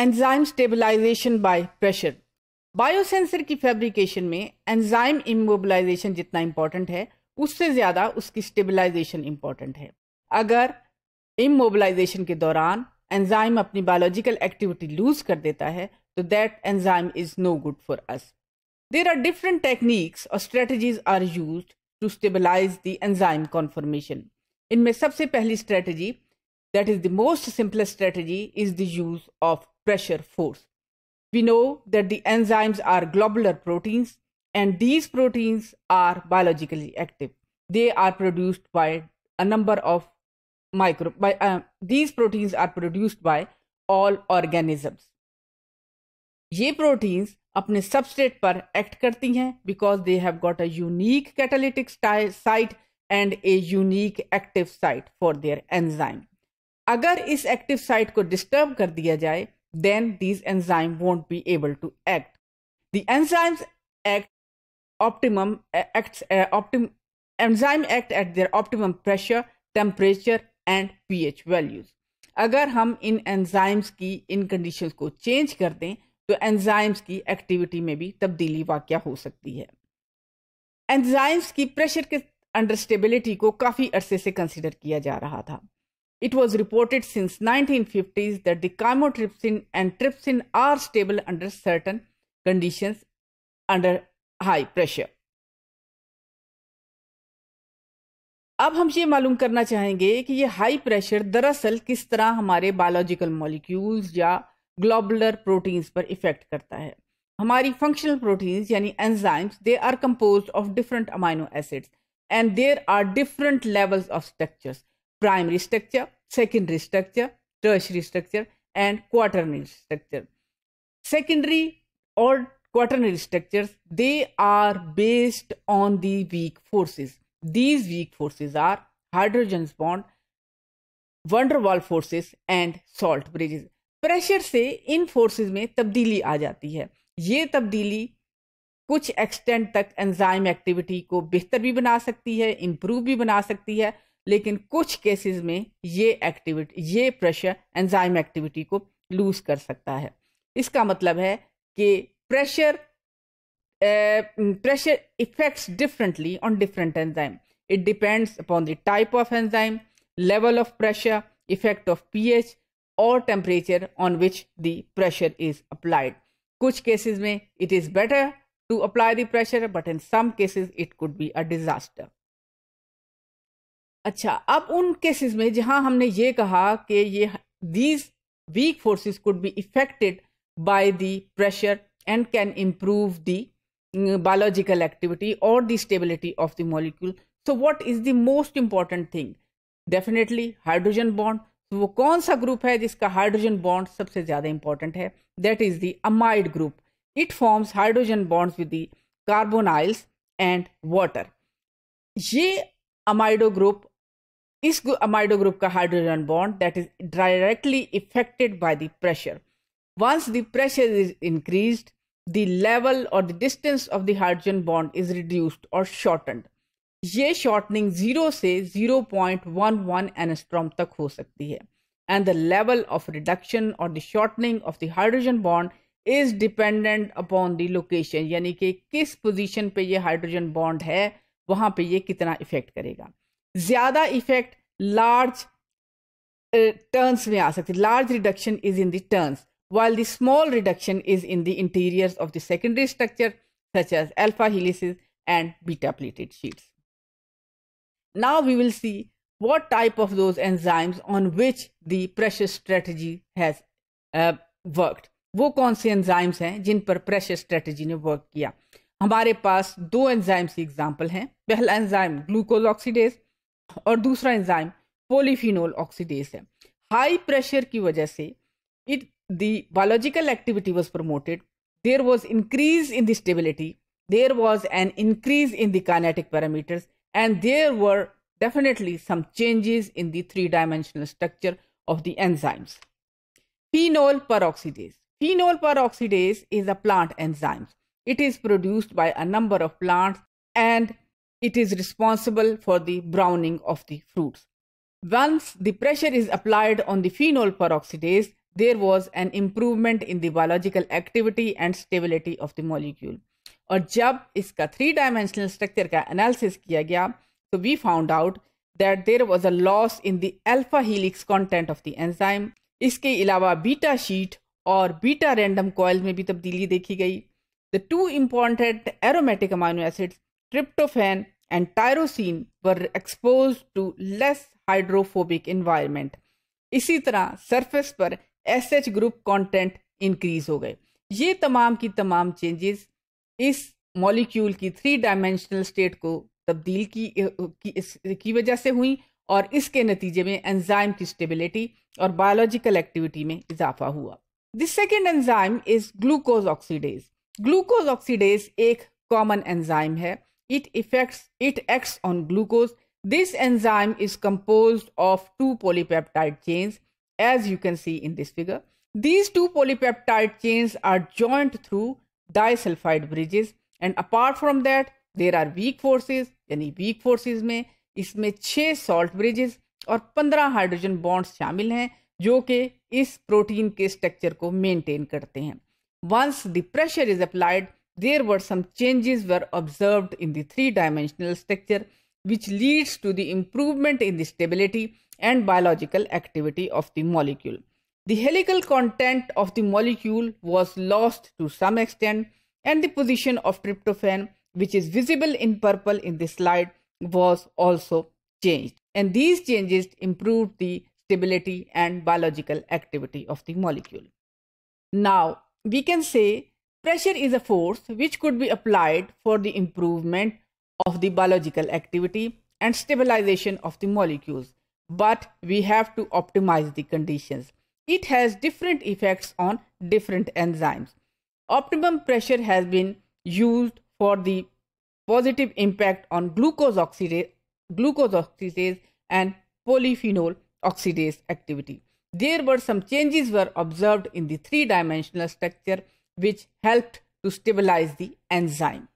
Enzyme stabilisation by pressure biosensor की fabrication में enzyme immobilisation जितना इम्पॉर्टेंट है उससे ज़्यादा उसकी स्टेबलाइजेशन इम्पॉर्टेंट है अगर इमोबलाइजेशन के दौरान एंजाइम अपनी बायोलॉजिकल एक्टिविटी लूज कर देता है तो that enzyme is no good for us there are different techniques और strategies are use to stabilise the enzyme conformation इनमें सबसे पहली strategy that is the most simplest strategy is the use of pressure force. We know that the enzymes are globular proteins and these proteins are biologically active. They are produced by a number of micro by uh, these proteins are produced by all organisms. ये proteins अपने substrate पर act करती हैं because they have got a unique catalytic site and a unique active site for their enzyme अगर इस active site को कर दिया जाए then these enzymes won't be able to act. The enzymes act optimum acts uh, optim enzyme act at their optimum pressure, temperature and pH values. अगर हम इन enzymes की इन conditions को चेंज कर दें तो एंजाइम्स की एक्टिविटी में भी तब्दीली वाक्य हो सकती है एंजाइम्स की प्रेशर के अंडर स्टेबिलिटी को काफ़ी अरसे से कंसिडर किया जा रहा था It was reported since 1950s that the chymotrypsin and trypsin are stable under certain conditions under high pressure. अब हम ये मालूम करना चाहेंगे कि ये हाई प्रेशर दरअसल किस तरह हमारे बायोलॉजिकल मॉलिक्यूल्स या ग्लोबुलर प्रोटीन्स पर इफेक्ट करता है हमारी फंक्शनल प्रोटीन्स यानी enzymes they are compose of different amino acids and there are different levels of structures primary structure, secondary structure, tertiary structure, and quaternary structure. Secondary or quaternary structures, they are based on the weak forces. These weak forces are hydrogen bond, van der Waal forces, and salt bridges. Pressure से इन forces में तब्दीली आ जाती है ये तब्दीली कुछ extent तक एंजाइम एक्टिविटी को बेहतर भी बना सकती है इम्प्रूव भी बना सकती है लेकिन कुछ केसेस में ये एक्टिविटी ये प्रेशर एंजाइम एक्टिविटी को लूज कर सकता है इसका मतलब है कि pressure pressure effects differently on different enzyme it depends upon the type of enzyme level of pressure effect of pH और temperature on which the pressure is applied कुछ केसेस में it is better to apply the pressure but in some cases it could be a disaster अच्छा अब उन cases में जहां हमने ये कहा कि ये these weak forces could be affected by the pressure and can improve the biological activity और the stability of the molecule so what is the most important thing definitely hydrogen bond तो वो कौन सा ग्रुप है जिसका hydrogen bond सबसे ज़्यादा important है that is the amide group it forms hydrogen bonds with the carbonyls and water ये अमाइडो ग्रुप इस अमाइडो ग्रुप का hydrogen bond that is directly affected by the pressure once the pressure is increase the level और the distance of the hydrogen bond is reduced और shortened ये shortening zero से zero point one one angstrom तक हो सकती है and the level of reduction और the shortening of the hydrogen bond is dependent upon the location यानी कि किस पोजिशन पे ये हाइड्रोजन बॉन्ड है वहां पर यह कितना इफेक्ट करेगा ज्यादा इफेक्ट लार्ज टर्न्स में आ सकती है large reduction is in turns while the small reduction is in the interior of the secondary structure such as alpha helices and beta pleated sheets now we will see what type of those enzymes on which the pressure strategy has worked वो कौन से enzymes हैं जिन पर pressure strategy ने work किया हमारे पास दो enzymes की एग्जाम्पल हैं पहला एंजाइम ग्लूकोज ऑक्सीडेज और दूसरा एंजाइम पोलीफिनोल ऑक्सीडेज है हाई प्रेशर की वजह से it the biological activity was promoted there was increase in the stability there was an increase in the kinetic parameters and there were definitely some changes in the three dimensional structure of the enzymes. Phenol peroxidase. Phenol peroxidase is a plant enzyme. It is produced by a number of plants and it is responsible for the browning of the fruits. Once the pressure is applied on the phenol peroxidase, there was an improvement in the biological activity and stability of the molecule. और जब इसका three dimensional structure का analysis किया गया तो we found out that there was a loss in the alpha helix content of the enzyme इसके अलावा beta sheet और बीटा रैंडम कॉयल में भी तब्दीली देखी गई the two important aromatic amino acids tryptophan and tyrosine were exposed to less hydrophobic environment. इसी तरह सरफेस पर S H group content increase हो गए ये तमाम की तमाम चेंजेस इस मॉलिक्यूल की थ्री डायमेंशनल स्टेट को तब्दील की की, की वजह से हुई और इसके नतीजे में एंजाइम की स्टेबिलिटी और बायोलॉजिकल एक्टिविटी में इजाफा हुआ this second enzyme is glucose oxidase glucose oxidase एक कॉमन एंजाइम है it affects it acts on glucose this enzyme is composed of two polypeptide chains as you can see in this figure these two polypeptide chains are joined through disulfide bridges and apart from that there are weak forces any weak forces mein isme 6 salt bridges aur 15 hydrogen bonds shamil hain jo ke is protein ke structure ko maintain karte hain once the pressure is applied there were some changes were observed in the three-dimensional structure which leads to the improvement in the stability and biological activity of the molecule. The helical content of the molecule was lost to some extent and the position of tryptophan which is visible in purple in this slide was also changed and these changes improved the stability and biological activity of the molecule. Now we can say Pressure is a force which could be applied for the improvement of the biological activity and stabilization of the molecules, but we have to optimize the conditions. It has different effects on different enzymes. Optimum pressure has been used for the positive impact on glucose oxidase, glucose oxidase and polyphenol oxidase activity. There were some changes were observed in the three-dimensional structure which helped to stabilize the enzyme.